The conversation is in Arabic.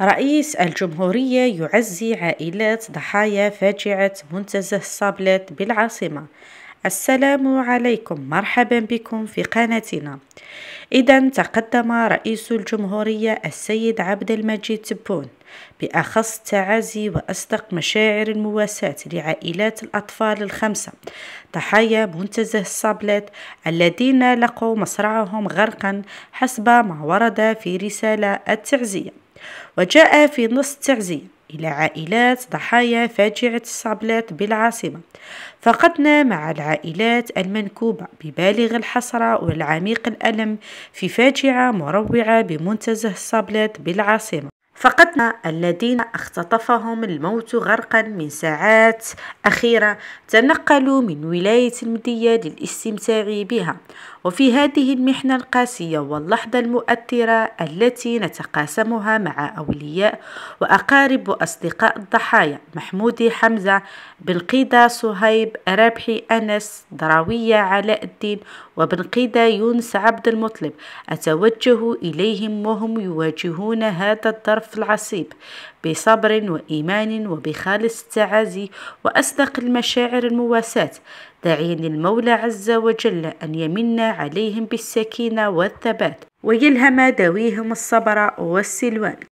رئيس الجمهورية يعزي عائلات ضحايا فاجعة منتزه صابلت بالعاصمة السلام عليكم مرحبا بكم في قناتنا إذا تقدم رئيس الجمهورية السيد عبد المجيد تبون بأخص تعازي وأصدق مشاعر المواساة لعائلات الأطفال الخمسة ضحايا منتزه الصابلات الذين لقوا مصرعهم غرقا حسب ما ورد في رسالة التعزية وجاء في نص التعزية إلى عائلات ضحايا فاجعة الصابلات بالعاصمة فقدنا مع العائلات المنكوبة ببالغ الحسرة والعميق الألم في فاجعة مروعة بمنتزه الصابلات بالعاصمة فقدنا الذين اختطفهم الموت غرقا من ساعات أخيرة تنقلوا من ولاية المدية للاستمتاع بها وفي هذه المحنة القاسية واللحظة المؤثرة التي نتقاسمها مع أولياء وأقارب وأصدقاء الضحايا محمودي حمزة بنقيدة صهيب رابحي أنس دراوية علاء الدين وبنقيدة يونس عبد المطلب أتوجه إليهم وهم يواجهون هذا الظرف في العصيب بصبر وإيمان وبخالص التعازي وأصدق المشاعر المواساة داعيا المولى عز وجل أن يمن عليهم بالسكينة والثبات ويلهم داويهم الصبر والسلوان